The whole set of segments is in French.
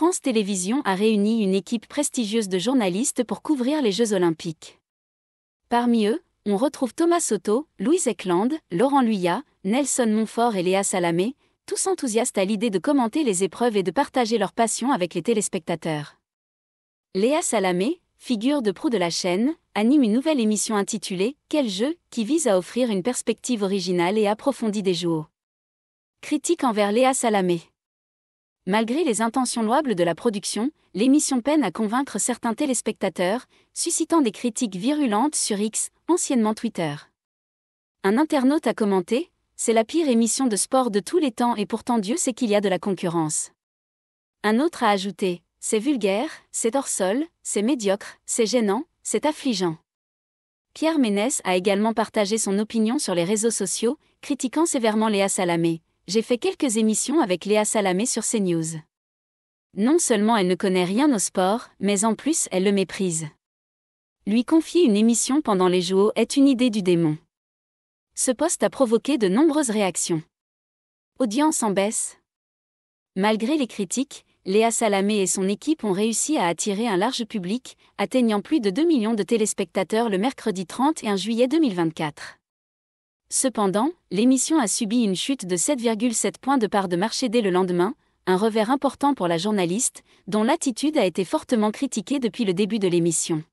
France Télévisions a réuni une équipe prestigieuse de journalistes pour couvrir les Jeux olympiques. Parmi eux, on retrouve Thomas Soto, Louise Eckland, Laurent Luyat, Nelson Montfort et Léa Salamé, tous enthousiastes à l'idée de commenter les épreuves et de partager leur passion avec les téléspectateurs. Léa Salamé, figure de proue de la chaîne, anime une nouvelle émission intitulée Quel jeu qui vise à offrir une perspective originale et approfondie des jours. Critique envers Léa Salamé. Malgré les intentions louables de la production, l'émission peine à convaincre certains téléspectateurs, suscitant des critiques virulentes sur X, anciennement Twitter. Un internaute a commenté C'est la pire émission de sport de tous les temps et pourtant Dieu sait qu'il y a de la concurrence. Un autre a ajouté C'est vulgaire, c'est hors sol, c'est médiocre, c'est gênant, c'est affligeant. Pierre Ménès a également partagé son opinion sur les réseaux sociaux, critiquant sévèrement Léa Salamé, j'ai fait quelques émissions avec Léa Salamé sur CNews. Non seulement elle ne connaît rien au sport, mais en plus elle le méprise. Lui confier une émission pendant les JO est une idée du démon. Ce poste a provoqué de nombreuses réactions. Audience en baisse. Malgré les critiques, Léa Salamé et son équipe ont réussi à attirer un large public, atteignant plus de 2 millions de téléspectateurs le mercredi 31 et juillet 2024. Cependant, l'émission a subi une chute de 7,7 points de part de marché dès le lendemain, un revers important pour la journaliste, dont l'attitude a été fortement critiquée depuis le début de l'émission.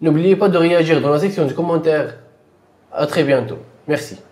N'oubliez pas de réagir dans la section du commentaire. À très bientôt. Merci.